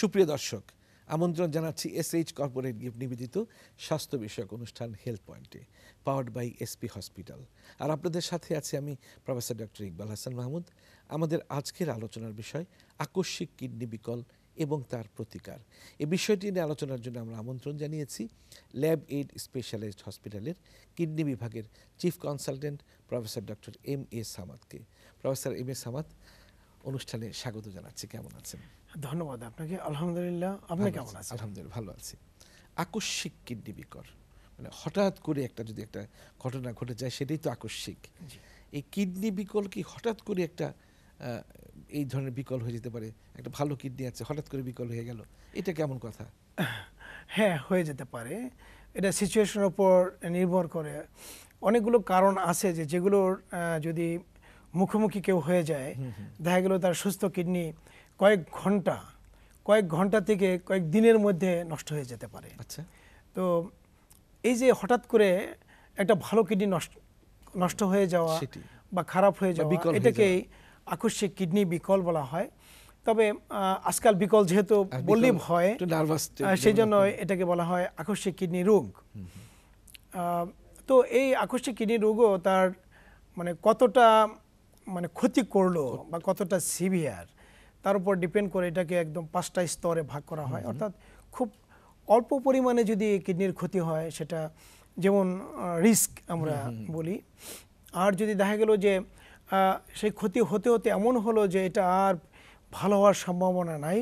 সুপ্রিয় দর্শক আমন্ত্রণ জানাচ্ছি এস এইচ কর্পোরেট গিফট নিবেদিত স্বাস্থ্য বিষয়ক অনুষ্ঠান হেলথ পয়েন্টে পাওয়ার্ড বাই এসপি হসপিটাল আর আপনাদের সাথে আছে আমি প্রফেসর ডক্টর ইকবাল হাসান মাহমুদ আমাদের আজকের আলোচনার বিষয় আকস্মিক কিডনি বিকল এবং তার প্রতিকার এ বিষয়টি নিয়ে আলোচনার জন্য আমরা আমন্ত্রণ জানিয়েছি ল্যাব এইড স্পেশালাইজড হসপিটালের কিডনি বিভাগের chief consultant professor doctor M A সামাদকে প্রফেসর এম এ সামাদ অনুষ্ঠানে স্বাগত জানাচ্ছি কেমন আছেন ধন্যবাদ আপনাকে আলহামদুলিল্লাহ আপনি কেমন আছেন আলহামদুলিল্লাহ ভালো আছি আকস্মিক কিডনি বিকর মানে হঠাৎ করে একটা যদি একটা ঘটনা ঘটে যায় সেটাই তো আকস্মিক এই কিডনি বিকল কি হঠাৎ করে একটা এই ধরনের বিকল হয়ে যেতে পারে একটা ভালো কিডনি আছে হঠাৎ করে বিকল হয়ে গেল এটা কেমন কথা হ্যাঁ হয়ে যেতে পারে এটা সিচুয়েশনের উপর নির্ভর করে অনেকগুলো কারণ আছে যে যেগুলোর যদি মুখোমুখি কেউ হয়ে যায় দেখা গেল তার সুস্থ কিডনি কয়েক ঘন্টা কয়েক ঘন্টা থেকে কয়েক দিনের মধ্যে নষ্ট হয়ে যেতে পারে আচ্ছা তো এই যে হঠাৎ করে একটা ভালো কিডনি নষ্ট নষ্ট হয়ে যাওয়া বা খারাপ হয়ে যাওয়া এটাকেই আকস্মিক কিডনি বিকল বলা হয় তবে আজকাল বিকল যেহেতু বললে ভয় সেই জন্য এটাকে বলা হয় আকস্মিক কিডনি রোগ তো এই আকস্মিক কিডনি রোগও তার মানে কতটা মানে ক্ষতি করলো বা কতটা সিভিয়ার তার উপর ডিপেন্ড করে এটাকে একদম পাঁচটা স্তরে ভাগ করা হয় অর্থাৎ খুব অল্প পরিমাণে যদি কিডনির ক্ষতি হয় সেটা যেমন রিস্ক আমরা বলি আর যদি দেখা গেল যে সেই ক্ষতি হতে হতে এমন হলো যে এটা আর ভালো হওয়ার সম্ভাবনা নাই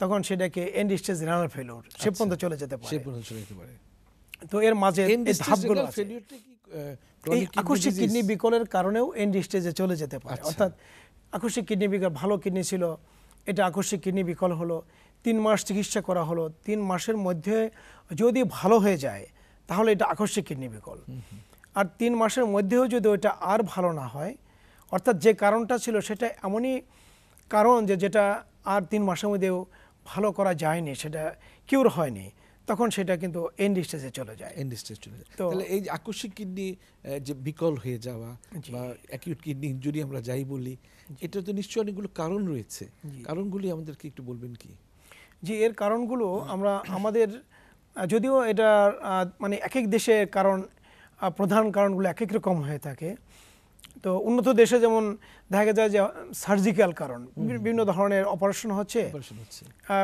তখন সেটাকে এন্ড স্টেজ রানার ফেলোর সে আচ্ছা। পর্যন্ত চলে যেতে পারে সে পর্যন্ত চলে যেতে পারে তো এর মাঝে ধাপগুলো আছে এই আকস্মিক কিডনি বিকলের কারণেও এন্ড স্টেজে চলে যেতে পারে আচ্ছা। অর্থাৎ আকস্মিক কিডনি বিকল ভালো কিডনি ছিল এটা আকস্মিক কিডনি বিকল হলো তিন মাস চিকিৎসা করা হলো তিন মাসের মধ্যে যদি ভালো হয়ে যায় তাহলে এটা আকস্মিক কিডনি বিকল আর তিন মাসের মধ্যেও যদি ওইটা আর ভালো না হয় অর্থাৎ যে কারণটা ছিল সেটা এমনই কারণ যে যেটা আর তিন মাসের মধ্যেও ভালো করা যায়নি সেটা কিউর হয়নি তখন সেটা কিন্তু এন্ড স্টেজে চলে যায় এন্ড স্টেজ চলে যায় তাহলে এই আকস্মিক কিডনি যে বিকল হয়ে যাওয়া বা অ্যাকিউট কিডনি ইনজুরি আমরা যাই বলি এটা তো নিশ্চয়ই অনেকগুলো কারণ রয়েছে কারণগুলি আমাদেরকে একটু বলবেন কি জি এর কারণগুলো আমরা আমাদের যদিও এটা মানে এক এক দেশের কারণ প্রধান কারণগুলো এক এক রকম হয়ে থাকে তো উন্নত দেশে যেমন দেখা যায় যে সার্জিক্যাল কারণ বিভিন্ন ধরনের অপারেশন হচ্ছে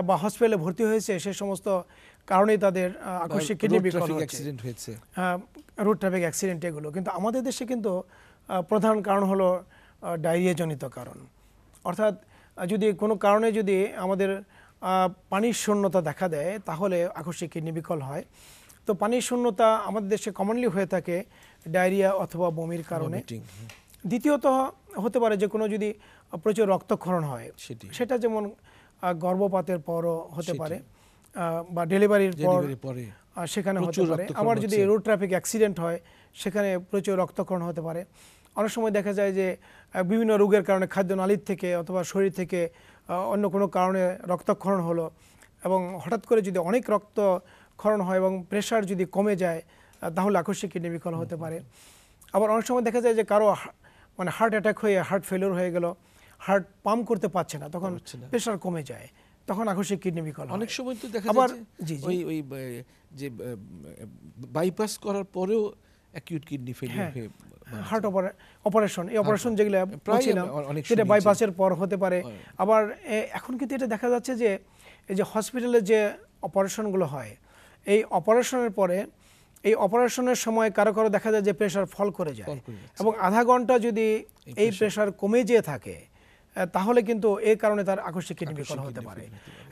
বা হসপিটালে ভর্তি হয়েছে সে সমস্ত কারণেই তাদের আকস্মিক কিডনি বিকল অ্যাক্সিডেন্ট হয়েছে রোড ট্রাফিক অ্যাক্সিডেন্ট এগুলো কিন্তু আমাদের দেশে কিন্তু প্রধান কারণ হলো ডায়রিয়াজনিত কারণ অর্থাৎ যদি কোনো কারণে যদি আমাদের পানির শূন্যতা দেখা দেয় তাহলে আকস্মিক কিডনি বিকল হয় তো পানির শূন্যতা আমাদের দেশে কমনলি হয়ে থাকে ডায়রিয়া অথবা বমির কারণে দ্বিতীয়ত হতে পারে যে কোনো যদি প্রচুর রক্তক্ষরণ হয় সেটা যেমন গর্ভপাতের পরও হতে পারে বা ডেলিভারির পরে সেখানে হতে পারে আবার যদি রোড ট্রাফিক অ্যাক্সিডেন্ট হয় সেখানে প্রচুর রক্তক্ষরণ হতে পারে অনেক সময় দেখা যায় যে বিভিন্ন রোগের কারণে খাদ্যনালীর থেকে অথবা শরীর থেকে অন্য কোনো কারণে রক্তক্ষরণ হলো এবং হঠাৎ করে যদি অনেক রক্তক্ষরণ হয় এবং প্রেশার যদি কমে যায় তাহলে আকস্মিক কিডনি বিকল হতে পারে আবার অনেক সময় দেখা যায় যে কারো মানে হার্ট অ্যাটাক হয়ে হার্ট ফেলিওর হয়ে গেল হার্ট পাম্প করতে পারছে না তখন প্রেশার কমে যায় তখন আকস্মিক কিডনি বিকল অনেক সময় তো দেখা যায় ওই ওই যে বাইপাস করার পরেও অ্যাকিউট কিডনি ফেলিয়ার হয়ে হার্ট অপারেশন এই অপারেশন যেগুলো বলছিলাম সেটা বাইপাসের পর হতে পারে আবার এখন কিন্তু এটা দেখা যাচ্ছে যে এই যে হসপিটালে যে অপারেশনগুলো হয় এই অপারেশনের পরে এই অপারেশনের সময় কারো কারো দেখা যায় যে প্রেশার ফল করে যায় এবং আধা ঘন্টা যদি এই প্রেশার কমে যেয়ে থাকে তাহলে কিন্তু এই কারণে তার আকস্মিক কিডনি বিকল হতে পারে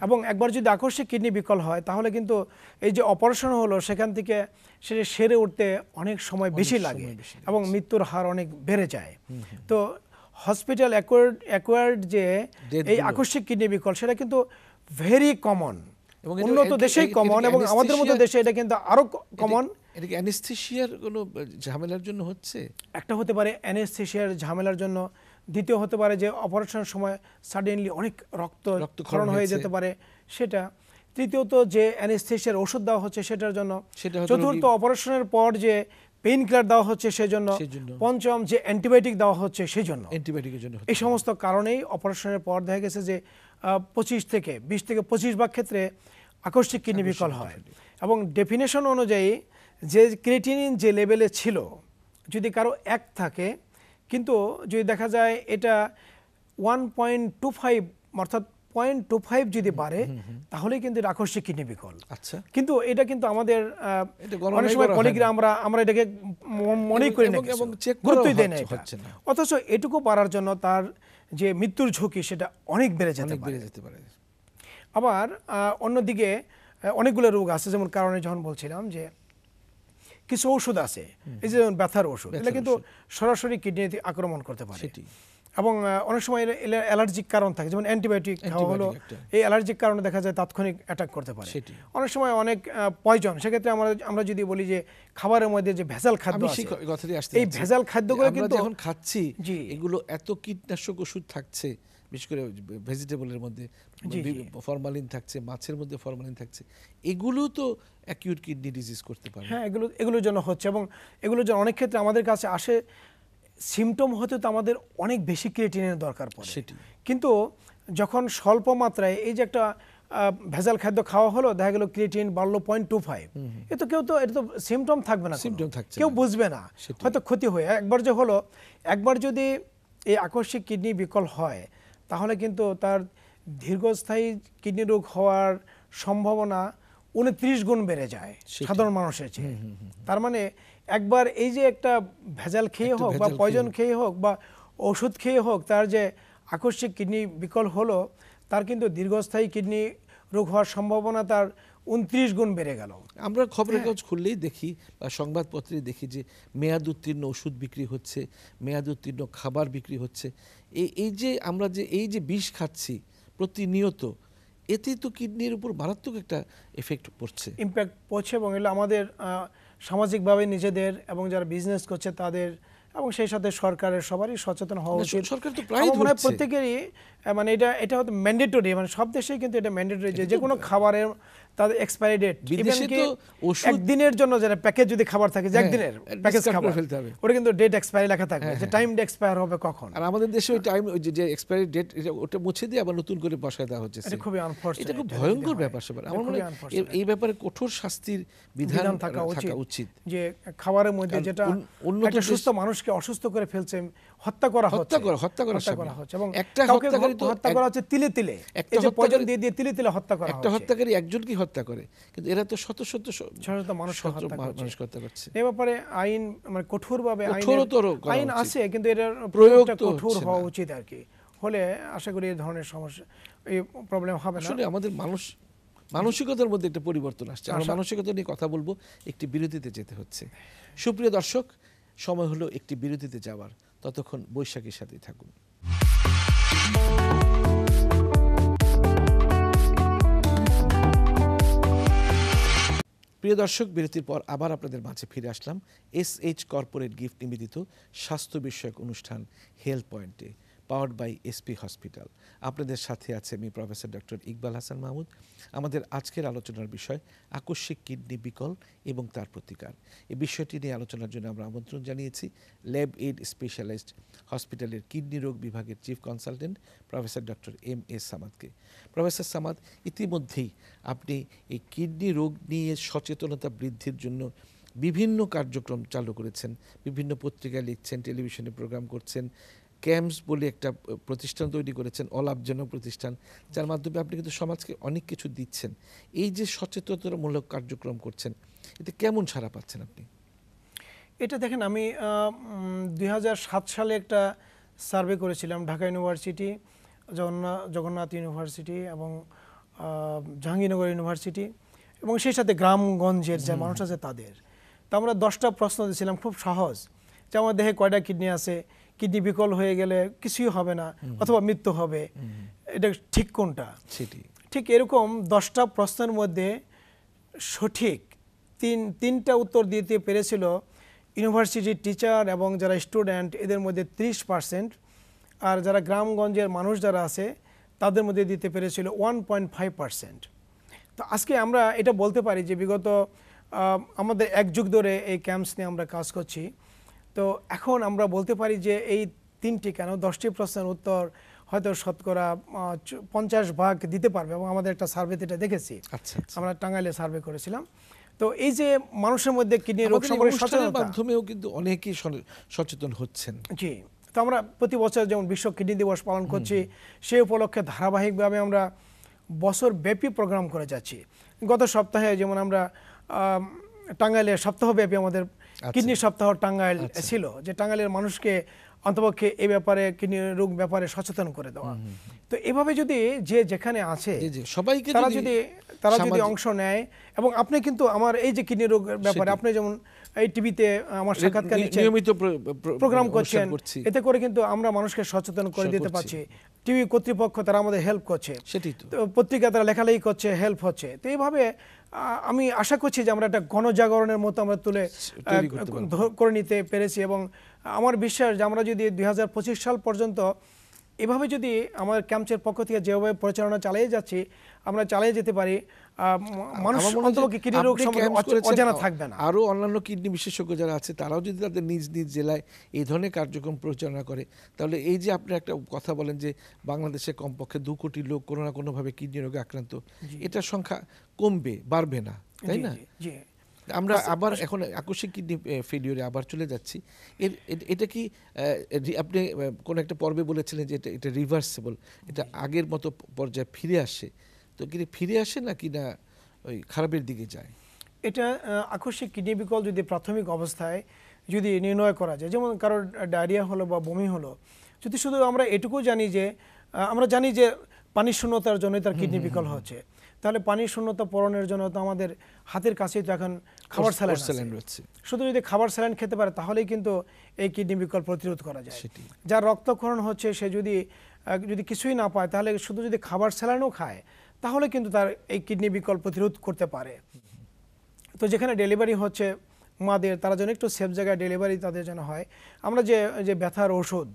এবং একবার যদি আকস্মিক কিডনি বিকল হয় তাহলে কিন্তু এই যে অপারেশন হলো সেখান থেকে সে সেরে উঠতে অনেক সময় বেশি লাগে এবং মৃত্যুর হার অনেক বেড়ে যায় তো হসপিটাল অ্যাকোয়ার্ড অ্যাকোয়ার্ড যে এই আকস্মিক কিডনি বিকল সেটা কিন্তু ভেরি কমন উন্নত দেশেই কমন এবং আমাদের মতো দেশে এটা কিন্তু আরো কমন এটা কি অ্যানেস্থেশিয়ার কোনো ঝামেলার জন্য হচ্ছে একটা হতে পারে অ্যানেস্থেশিয়ার ঝামেলার জন্য দ্বিতীয় হতে পারে যে অপারেশনের সময় সাডেনলি অনেক রক্ত ক্ষরণ হয়ে যেতে পারে সেটা তৃতীয়ত যে অ্যানেস্থেশিয়ার ওষুধ দেওয়া হচ্ছে সেটার জন্য চতুর্থ অপারেশনের পর যে পেইন কিলার দেওয়া হচ্ছে সেজন্য পঞ্চম যে অ্যান্টিবায়োটিক দেওয়া হচ্ছে সেজন্য অ্যান্টিবায়োটিকের জন্য এই সমস্ত কারণেই অপারেশনের পর দেখা গেছে যে পঁচিশ থেকে বিশ থেকে পঁচিশ ভাগ ক্ষেত্রে আকস্মিক কিডনি বিকল হয় এবং ডেফিনেশন অনুযায়ী যে ক্রেটিনিন যে লেভেলে ছিল যদি কারো এক থাকে কিন্তু যদি দেখা যায় এটা ওয়ান অর্থাৎ পয়েন্ট টু ফাইভ যদি বাড়ে তাহলে কিন্তু এটা আকস্মিক কিডনি বিকল আচ্ছা কিন্তু এটা কিন্তু আমাদের অনেক সময় কলিগরা আমরা আমরা এটাকে মনে করি না এবং গুরুত্বই দেয় না অথচ এটুকু বাড়ার জন্য তার যে মৃত্যুর ঝুঁকি সেটা অনেক বেড়ে যেতে বেড়ে যেতে পারে আবার অন্যদিকে অনেকগুলো রোগ আছে যেমন কারণে যখন বলছিলাম যে কিছু ওষুধ আছে এই যে ব্যথার ওষুধ এটা কিন্তু সরাসরি কিডনিতে আক্রমণ করতে পারে এবং অনেক সময় অ্যালার্জিক কারণ থাকে যেমন অ্যান্টিবায়োটিক খাওয়া হলো এই অ্যালার্জিক কারণে দেখা যায় তাৎক্ষণিক অ্যাটাক করতে পারে অনেক সময় অনেক পয়জন সেক্ষেত্রে আমরা আমরা যদি বলি যে খাবারের মধ্যে যে ভেজাল খাদ্য এই ভেজাল খাদ্যগুলো কিন্তু এখন খাচ্ছি এগুলো এত কীটনাশক ওষুধ থাকছে বিশেষ করে ভেজিটেবলের মধ্যে মানে ফরমালিন থাকছে মাছের মধ্যে ফরমালিন থাকছে এগুলো তো অ্যাকিউট কিডনি ডিজিজ করতে পারে হ্যাঁ এগুলো এগুলোর জন্য হচ্ছে এবং এগুলোর জন্য অনেক ক্ষেত্রে আমাদের কাছে আসে সিমটম হতে তো আমাদের অনেক বেশি ক্রিয়েটিনের দরকার পড়ে সেটি কিন্তু যখন স্বল্প মাত্রায় এই যে একটা ভেজাল খাদ্য খাওয়া হলো দেখা গেল ক্রিয়েটিন বাড়লো পয়েন্ট টু ফাইভ এ তো কেউ তো এটা তো সিমটম থাকবে না সিমটম থাকছে কেউ বুঝবে না হয়তো ক্ষতি হয়ে একবার যে হলো একবার যদি এই আকস্মিক কিডনি বিকল হয় তাহলে কিন্তু তার দীর্ঘস্থায়ী কিডনি রোগ হওয়ার সম্ভাবনা উনত্রিশ গুণ বেড়ে যায় সাধারণ মানুষের চেয়ে তার মানে একবার এই যে একটা ভেজাল খেয়ে হোক বা পয়জন খেয়ে হোক বা ওষুধ খেয়ে হোক তার যে আকস্মিক কিডনি বিকল হলো তার কিন্তু দীর্ঘস্থায়ী কিডনি রোগ হওয়ার সম্ভাবনা তার উনত্রিশ গুণ বেড়ে গেল আমরা খবরের হ্যাঁ। কাগজ খুললেই দেখি বা সংবাদপত্রে দেখি যে মেয়াদ উত্তীর্ণ ওষুধ বিক্রি হচ্ছে মেয়াদ উত্তীর্ণ খাবার বিক্রি হচ্ছে এই এই যে আমরা যে এই যে বিষ খাচ্ছি প্রতিনিয়ত এতে তো কিডনির উপর মারাত্মক একটা এফেক্ট পড়ছে ইম্প্যাক্ট পড়ছে এবং এগুলো আমাদের সামাজিকভাবে নিজেদের এবং যারা বিজনেস করছে তাদের এবং সেই সাথে সরকারের সবারই সচেতন হওয়া উচিত সরকার তো প্রায় প্রত্যেকেরই মানে এটা এটা হতো ম্যান্ডেটরি মানে সব দেশেই কিন্তু এটা ম্যান্ডেটরি যে কোনো খাবারের তাদের এক্সপায়ারি ডেট বিদেশে তো ওষুধ দিনের জন্য যারা প্যাকেজ যদি খাবার থাকে যে হ্যাঁ, দিনের প্যাকেজ খাবার ফেলতে হবে ওটা কিন্তু ডেট এক্সপায়ারি লেখা থাকবে হ্যাঁ, যে টাইম ডে এক্সপায়ার হবে কখন আর আমাদের দেশে ওই টাইম ওই যে এক্সপায়ারি ডেট ওটা মুছে দিয়ে আবার নতুন করে বসায় দেওয়া হচ্ছে এটা খুবই আনফরচুনেট এটা খুব ভয়ঙ্কর ব্যাপার সবার আমার মনে হয় এই ব্যাপারে কঠোর শাস্তির বিধান থাকা উচিত যে খাবারের মধ্যে যেটা অন্য সুস্থ মানুষকে অসুস্থ করে ফেলছে হত্যা করা হত্যা করা হত্যা করা করা হচ্ছে এবং একটা হত্যাকারী তো হত্যা করা হচ্ছে তিলে তিলে একটা হত্যাকারী দিয়ে দিয়ে তিলে তিলে হত্যা করা একটা হত্যাকারী হত্যা করে কিন্তু এরা তো শত শত শত মানুষ মানুষ হত্যা করছে এ ব্যাপারে আইন মানে কঠোরভাবে আইন আছে কিন্তু কঠোর হওয়া উচিত আর কি হলে আশা করি এই ধরনের সমস্যা এই প্রবলেম হবে না আসলে আমাদের মানুষ মানসিকতার মধ্যে একটা পরিবর্তন আসছে আমরা মানসিকতা নিয়ে কথা বলবো একটি বিরতিতে যেতে হচ্ছে সুপ্রিয় দর্শক সময় হলো একটি বিরতিতে যাওয়ার ততক্ষণ বৈশাখীর সাথেই থাকুন প্রিয় দর্শক বিরতির পর আবার আপনাদের মাঝে ফিরে আসলাম এস এইচ কর্পোরেট গিফট নিবেদিত স্বাস্থ্য বিষয়ক অনুষ্ঠান হেলথ পয়েন্টে পাওয়ার্ড বাই এসপি হসপিটাল আপনাদের সাথে আছে আমি প্রফেসর ডক্টর ইকবাল হাসান মাহমুদ আমাদের আজকের আলোচনার বিষয় আকস্মিক কিডনি বিকল এবং তার প্রতিকার এই বিষয়টি নিয়ে আলোচনার জন্য আমরা আমন্ত্রণ জানিয়েছি ল্যাব এইড স্পেশালাইজড হসপিটালের কিডনি রোগ বিভাগের chief consultant professor doctor M S সামাদকে প্রফেসর সামাদ ইতিমধ্যেই আপনি এই কিডনি রোগ নিয়ে সচেতনতা বৃদ্ধির জন্য বিভিন্ন কার্যক্রম চালু করেছেন বিভিন্ন পত্রিকায় লিখছেন টেলিভিশনে প্রোগ্রাম করছেন ক্যাম্পস বলে একটা প্রতিষ্ঠান তৈরি করেছেন অলাভজনক প্রতিষ্ঠান যার মাধ্যমে আপনি কিন্তু সমাজকে অনেক কিছু দিচ্ছেন এই যে সচেতনতামূলক কার্যক্রম করছেন এতে কেমন সাড়া পাচ্ছেন আপনি এটা দেখেন আমি দুই সালে একটা সার্ভে করেছিলাম ঢাকা ইউনিভার্সিটি জগন্নাথ জগন্নাথ ইউনিভার্সিটি এবং জাহাঙ্গীরনগর ইউনিভার্সিটি এবং সেই সাথে গ্রামগঞ্জের যে মানুষ আছে তাদের তো আমরা দশটা প্রশ্ন দিয়েছিলাম খুব সহজ যে আমার দেহে কয়টা কিডনি আছে কিডনি বিকল হয়ে গেলে কিছুই হবে না অথবা মৃত্যু হবে এটা ঠিক কোনটা ঠিক এরকম দশটা প্রশ্নের মধ্যে সঠিক তিন তিনটা উত্তর দিতে পেরেছিল ইউনিভার্সিটির টিচার এবং যারা স্টুডেন্ট এদের মধ্যে ত্রিশ পার্সেন্ট আর যারা গ্রামগঞ্জের মানুষ যারা আছে তাদের মধ্যে দিতে পেরেছিল ওয়ান পয়েন্ট ফাইভ পার্সেন্ট তো আজকে আমরা এটা বলতে পারি যে বিগত আমাদের এক যুগ ধরে এই ক্যাম্পস নিয়ে আমরা কাজ করছি তো এখন আমরা বলতে পারি যে এই তিনটি কেন দশটি প্রশ্নের উত্তর হয়তো শতকরা পঞ্চাশ ভাগ দিতে পারবে এবং আমাদের একটা সার্ভে এটা দেখেছি আচ্ছা, আচ্ছা। আমরা টাঙ্গাইলে সার্ভে করেছিলাম তো এই যে মানুষের মধ্যে কিডনি রোগ সম্পর্কে মাধ্যমেও কিন্তু অনেকেই সচেতন হচ্ছেন জি তো আমরা প্রতি বছর যেমন বিশ্ব কিডনি দিবস পালন করছি সেই উপলক্ষে ধারাবাহিকভাবে আমরা বছরব্যাপী প্রোগ্রাম করে যাচ্ছি গত সপ্তাহে যেমন আমরা টাঙ্গাইলের সপ্তাহব্যাপী আমাদের আচ্ছা। কিডনি সপ্তাহ টাঙ্গাইল আচ্ছা। ছিল যে টাঙ্গাইলের মানুষকে অন্তপক্ষে এই ব্যাপারে কিডনি রোগ ব্যাপারে সচেতন করে দেওয়া তো এভাবে যদি যে যেখানে আছে সবাইকে তারা যদি তারা যদি অংশ নেয় এবং আপনি কিন্তু আমার এই যে কিডনি রোগের ব্যাপারে আপনি যেমন এই টিভিতে আমার সাক্ষাৎকার নিচ্ছেন নিয়মিত প্রোগ্রাম করছেন এতে করে কিন্তু আমরা মানুষকে সচেতন করে দিতে পারছি টিভি কর্তৃপক্ষ তারা আমাদের হেল্প করছে সেটাই তো পত্রিকা তারা লেখালেখি করছে হেল্প হচ্ছে তো এইভাবে আমি আশা করছি যে আমরা একটা গণজাগরণের মতো আমরা তুলে করে নিতে পেরেছি এবং আমার বিশ্বাস যে আমরা যদি দুই সাল পর্যন্ত এভাবে যদি আমার ক্যাম্পের পক্ষ থেকে যেভাবে পরিচালনা চালিয়ে যাচ্ছি আমরা চালিয়ে যেতে পারি মানুষ কিডনি রোগ অজানা থাকবে না আরও অন্যান্য কিডনি বিশেষজ্ঞ যারা আছে তারাও যদি তাদের নিজ নিজ জেলায় এই ধরনের কার্যক্রম পরিচালনা করে তাহলে এই যে আপনি একটা কথা বলেন যে বাংলাদেশে কমপক্ষে দু কোটি লোক কোনো না কোনোভাবে কিডনি রোগে আক্রান্ত এটার সংখ্যা কমবে বাড়বে না তাই না আমরা আবার এখন আকস্মিক কিডনি ফেলিওরে আবার চলে যাচ্ছি এর এটা কি আপনি কোন একটা পর্বে বলেছিলেন যে এটা এটা রিভার্সেবল এটা আগের মতো পর্যায়ে ফিরে আসে তো কি ফিরে আসে না কি না ওই খারাপের দিকে যায় এটা আকস্মিক কিডনি বিকল যদি প্রাথমিক অবস্থায় যদি নির্ণয় করা যায় যেমন কারোর ডায়রিয়া হলো বা বমি হলো যদি শুধু আমরা এটুকু জানি যে আমরা জানি যে পানি শূন্যতার জন্যই তার কিডনি বিকল হচ্ছে তাহলে পানির শূন্যতা পূরণের জন্য তো আমাদের হাতের কাছেই তো এখন খাবার স্যালাইন রয়েছে শুধু যদি খাবার স্যালাইন খেতে পারে তাহলেই কিন্তু এই কিডনি বিকল প্রতিরোধ করা যায় যার রক্তক্ষরণ হচ্ছে সে যদি যদি কিছুই না পায় তাহলে শুধু যদি খাবার স্যালাইনও খায় তাহলে কিন্তু তার এই কিডনি বিকল প্রতিরোধ করতে পারে তো যেখানে ডেলিভারি হচ্ছে মাদের তারা যেন একটু সেফ জায়গায় ডেলিভারি তাদের যেন হয় আমরা যে যে ব্যথার ওষুধ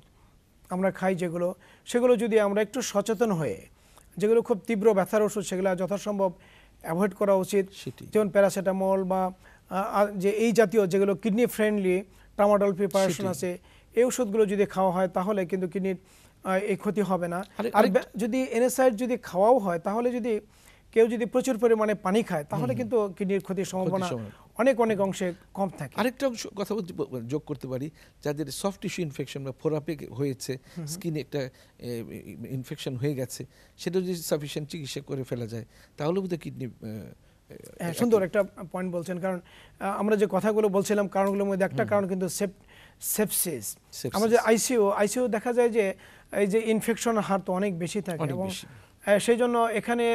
আমরা খাই যেগুলো সেগুলো যদি আমরা একটু সচেতন হয়ে যেগুলো খুব তীব্র ব্যথার ওষুধ সেগুলো যথাসম্ভব অ্যাভয়েড করা উচিত যেমন প্যারাসিটামল বা যে এই জাতীয় যেগুলো কিডনি ফ্রেন্ডলি টামাডল প্রিপারেশন আছে এই ওষুধগুলো যদি খাওয়া হয় তাহলে কিন্তু কিডনির এই ক্ষতি হবে না আর যদি এনএসআইড যদি খাওয়াও হয় তাহলে যদি কেউ যদি প্রচুর পরিমাণে পানি খায় তাহলে কিন্তু কিডনির ক্ষতির সম্ভাবনা অনেক অনেক অংশে কম থাকে আরেকটা অংশ কথা যোগ করতে পারি যাদের সফট টিস্যু ইনফেকশন বা ফোরাপে হয়েছে স্কিনে একটা ইনফেকশন হয়ে গেছে সেটা যদি সাফিসিয়েন্ট চিকিৎসা করে ফেলা যায় তাহলে বোধহয় কিডনি হ্যাঁ সুন্দর একটা পয়েন্ট বলছেন কারণ আমরা যে কথাগুলো বলছিলাম কারণগুলোর মধ্যে একটা কারণ কিন্তু সেপসিস আমরা যে আইসিও আইসিও দেখা যায় যে এই যে ইনফেকশন হার তো অনেক বেশি থাকে এবং সেই জন্য এখানে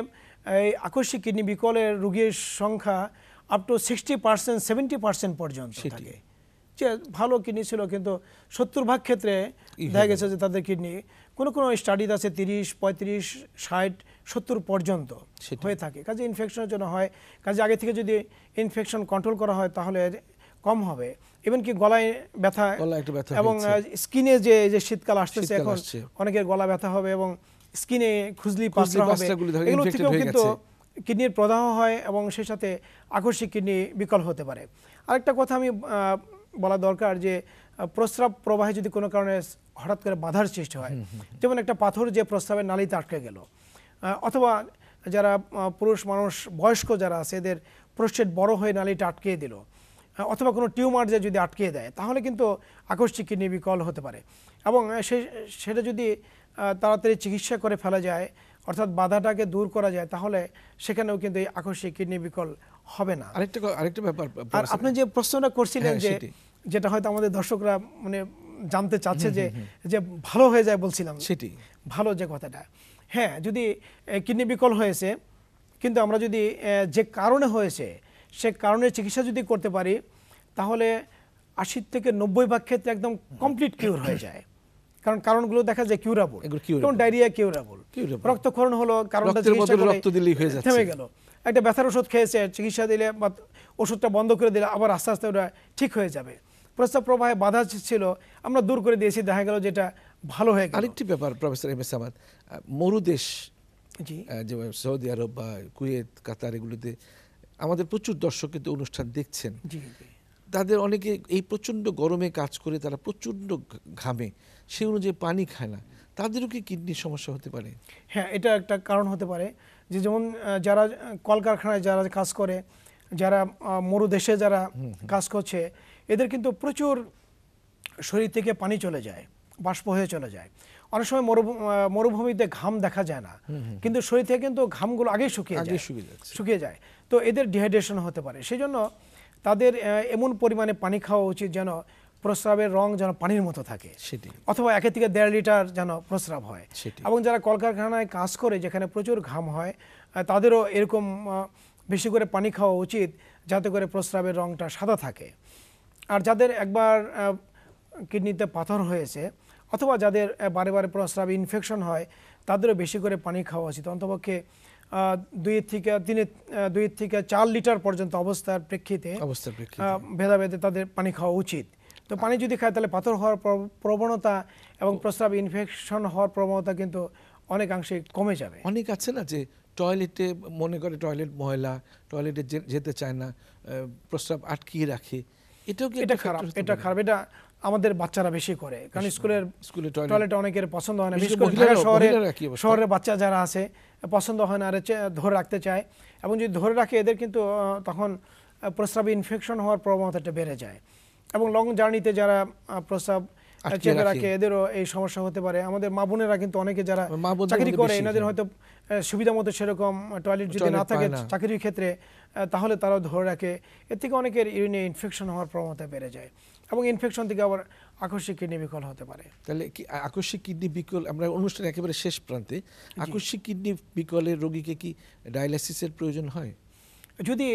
এই আকস্মিক কিডনি বিকলের রুগীর সংখ্যা up to sixty percent seventy percent পর্যন্ত থাকে যে ভালো কিডনি ছিল কিন্তু সত্তর ভাগ ক্ষেত্রে দেখা গেছে যে তাদের কিডনি কোনো কোনো স্টাডিজ আছে তিরিশ পঁয়ত্রিশ ষাট সত্তর পর্যন্ত হয়ে থাকে কাজে ইনফেকশনের জন্য হয় কাজে আগে থেকে যদি ইনফেকশন কন্ট্রোল করা হয় তাহলে কম হবে ইভেন কি গলায় ব্যথা এবং স্কিনে যে যে শীতকাল আসতেছে এখন অনেকের গলা ব্যথা হবে এবং স্কিনে খুজলি পাঁচরা এগুলো থেকেও কিন্তু কিডনির প্রদাহ হয় এবং সেই সাথে আকস্মিক কিডনি বিকল হতে পারে আরেকটা কথা আমি বলা দরকার যে প্রস্রাব প্রবাহে যদি কোনো কারণে হঠাৎ করে বাধার সৃষ্টি হয় যেমন একটা পাথর যে প্রস্রাবের নালিতে আটকে গেল অথবা যারা পুরুষ মানুষ বয়স্ক যারা আছে এদের প্রোস্টেট বড় হয়ে নালিটা আটকে দিল অথবা কোনো টিউমার যে যদি আটকে দেয় তাহলে কিন্তু আকস্মিক কিডনি বিকল হতে পারে এবং সে সেটা যদি তাড়াতাড়ি চিকিৎসা করে ফেলা যায় অর্থাৎ বাধাটাকে দূর করা যায় তাহলে সেখানেও কিন্তু এই আকস্মিক কিডনি বিকল হবে না আরেকটা আরেকটা ব্যাপার আর আপনি যে প্রশ্নটা করছিলেন হ্যাঁ, যে যেটা হয়তো আমাদের দর্শকরা মানে জানতে চাচ্ছে যে যে ভালো হয়ে যায় বলছিলাম সেটি ভালো যে কথাটা হ্যাঁ যদি কিডনি বিকল হয়েছে কিন্তু আমরা যদি যে কারণে হয়েছে সে কারণে চিকিৎসা যদি করতে পারি তাহলে আশির থেকে নব্বই ভাগ ক্ষেত্রে একদম কমপ্লিট কিউর হয়ে যায় কারণ কারণগুলো দেখা যায় কিউরাবল যেমন ডায়রিয়া কিউরাবল রক্তক্ষরণ হলো কারণটা রক্ত দিলেই হয়ে যাচ্ছে থেমে গেল একটা ব্যথার ওষুধ খেয়েছে চিকিৎসা দিলে ওষুধটা বন্ধ করে দিলে আবার আস্তে আস্তে ওটা ঠিক হয়ে যাবে প্রস্তাব প্রবাহে বাধা ছিল আমরা দূর করে দিয়েছি দেখা গেল যেটা ভালো হয়ে গেল আরেকটি ব্যাপার প্রফেসর এম এস আমাদ মরুদেশ জি যে সৌদি আরব বা কুয়েত কাতার এগুলোতে আমাদের প্রচুর দর্শক কিন্তু অনুষ্ঠান দেখছেন তাদের অনেকে এই প্রচণ্ড গরমে কাজ করে তারা প্রচণ্ড ঘামে সে অনুযায়ী পানি খায় না তাদেরও কি কিডনির সমস্যা হতে পারে হ্যাঁ এটা একটা কারণ হতে পারে যে যেমন যারা কলকারখানায় যারা কাজ করে যারা মরু দেশে যারা কাজ করছে এদের কিন্তু প্রচুর শরীর থেকে পানি চলে যায় বাষ্প হয়ে চলে যায় অনেক সময় মরুভূমিতে ঘাম দেখা যায় না কিন্তু শরীর থেকে কিন্তু ঘামগুলো আগেই শুকিয়ে যায় শুকিয়ে যায় তো এদের ডিহাইড্রেশন হতে পারে সেই জন্য তাদের এমন পরিমাণে পানি খাওয়া উচিত যেন প্রস্রাবের রং যেন পানির মতো থাকে সেটি অথবা একের থেকে দেড় লিটার যেন প্রস্রাব হয় এবং যারা কলকারখানায় কাজ করে যেখানে প্রচুর ঘাম হয় তাদেরও এরকম বেশি করে পানি খাওয়া উচিত যাতে করে প্রস্রাবের রংটা সাদা থাকে আর যাদের একবার কিডনিতে পাথর হয়েছে অথবা যাদের বারে বারে প্রস্রাব ইনফেকশন হয় তাদেরও বেশি করে পানি খাওয়া উচিত অন্তপক্ষে দুই থেকে দিনে দুই থেকে চার লিটার পর্যন্ত অবস্থার প্রেক্ষিতে অবস্থার প্রেক্ষিতে ভেদাভেদে তাদের পানি খাওয়া উচিত তো পানি যদি খায় তাহলে পাথর হওয়ার প্রবণতা এবং প্রস্রাব ইনফেকশন হওয়ার প্রবণতা কিন্তু অনেকাংশে কমে যাবে অনেক আছে না যে টয়লেটে মনে করে টয়লেট ময়লা টয়লেটে যেতে চায় না প্রস্রাব আটকিয়ে রাখে এটাও কি এটা খারাপ এটা খারাপ এটা আমাদের বাচ্চারা বেশি করে কারণ স্কুলের স্কুলে টয়লেট অনেকের পছন্দ হয় না বিশেষ করে শহরে শহরের বাচ্চা যারা আছে পছন্দ হয় না আর ধরে রাখতে চায় এবং যদি ধরে রাখে এদের কিন্তু তখন প্রস্রাবে ইনফেকশন হওয়ার প্রবণতাটা বেড়ে যায় এবং লং জার্নিতে যারা প্রস্রাব চেপে রাখে এদেরও এই সমস্যা হতে পারে আমাদের মা বোনেরা কিন্তু অনেকে যারা চাকরি করে এনাদের হ্যাঁ। হয়তো সুবিধা মতো সেরকম টয়লেট যদি না থাকে চাকরির ক্ষেত্রে তাহলে তারাও ধরে রাখে এর থেকে অনেকের ইউরিনে ইনফেকশন হওয়ার প্রবণতা বেড়ে যায় এবং ইনফেকশন থেকে আবার আকস্মিক কিডনি বিকল হতে পারে তাহলে কি আকস্মিক কিডনি বিকল আমরা অনুষ্ঠান একেবারে শেষ প্রান্তে আকস্মিক কিডনি বিকলের রোগীকে কি ডায়ালিসিসের প্রয়োজন হয় যদি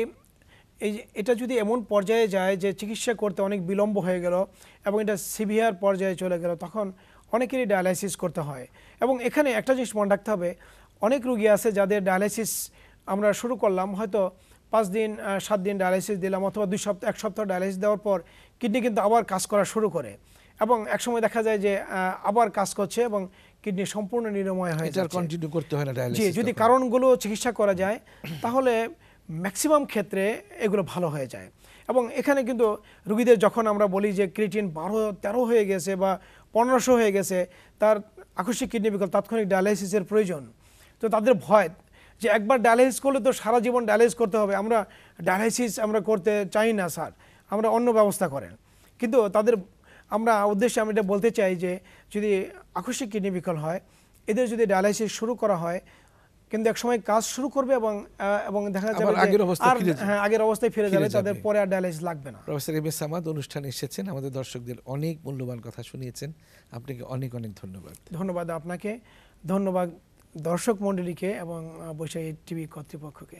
এই এটা যদি এমন পর্যায়ে যায় যে চিকিৎসা করতে অনেক বিলম্ব হয়ে গেল এবং এটা সিভিয়ার পর্যায়ে চলে গেল তখন অনেকেরই ডায়ালাইসিস করতে হয় এবং এখানে একটা জিনিস মনে রাখতে হবে অনেক রুগী আছে যাদের ডায়ালাইসিস আমরা শুরু করলাম হয়তো পাঁচ দিন সাত দিন ডায়ালাইসিস দিলাম অথবা দুই সপ্তাহ এক সপ্তাহ ডায়ালাইসিস দেওয়ার পর কিডনি কিন্তু আবার কাজ করা শুরু করে এবং একসময় দেখা যায় যে আবার কাজ করছে এবং কিডনি সম্পূর্ণ নিরাময় হয়ে যার কন্টিনিউ করতে হয় না জি যদি কারণগুলো চিকিৎসা করা যায় তাহলে ম্যাক্সিমাম ক্ষেত্রে এগুলো ভালো হয়ে যায় এবং এখানে কিন্তু রুগীদের যখন আমরা বলি যে ক্রিটিন বারো তেরো হয়ে গেছে বা পনেরোশো হয়ে গেছে তার আকস্মিক কিডনি বিকল্প তাৎক্ষণিক ডায়ালাইসিসের প্রয়োজন তো তাদের ভয় যে একবার ডায়ালাইসিস করলে তো সারা জীবন ডায়ালাইসিস করতে হবে আমরা ডায়ালাইসিস আমরা করতে চাই না স্যার আমরা অন্য ব্যবস্থা করেন কিন্তু তাদের আমরা উদ্দেশ্যে আমি এটা বলতে চাই যে যদি আকস্মিক কিডনি বিকল হয় এদের যদি ডায়ালাইসিস শুরু করা হয় কিন্তু এক সময় কাজ শুরু করবে এবং এবং দেখা যাবে হ্যাঁ, আগের অবস্থায় ফিরে হ্যাঁ আগের অবস্থায় ফিরে যাবে তাদের পরে আর ডায়ালাইসিস লাগবে না প্রফেসর এম সামাদ অনুষ্ঠানে এসেছেন আমাদের দর্শকদের অনেক মূল্যবান কথা শুনিয়েছেন আপনাকে অনেক অনেক ধন্যবাদ ধন্যবাদ আপনাকে ধন্যবাদ দর্শক মণ্ডলীকে এবং বৈশাখী টিভি কর্তৃপক্ষকে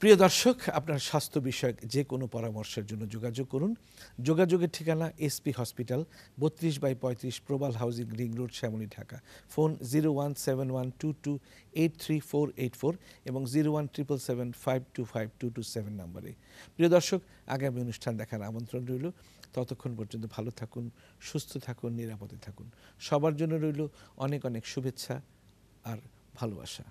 প্রিয় দর্শক আপনার স্বাস্থ্য বিষয়ক যে কোনো পরামর্শের জন্য যোগাযোগ করুন যোগাযোগের ঠিকানা এসপি হসপিটাল বত্রিশ বাই পঁয়ত্রিশ প্রবাল housing ring road Shyamoli Dhaka phone zero one seven one two two eight three four eight four এবং zero one triple seven five two five two two seven নম্বরে প্রিয় দর্শক আগামী অনুষ্ঠান দেখার আমন্ত্রণ রইল ততক্ষণ পর্যন্ত ভালো থাকুন সুস্থ থাকুন নিরাপদে থাকুন সবার জন্য রইল অনেক অনেক শুভেচ্ছা আর ভালোবাসা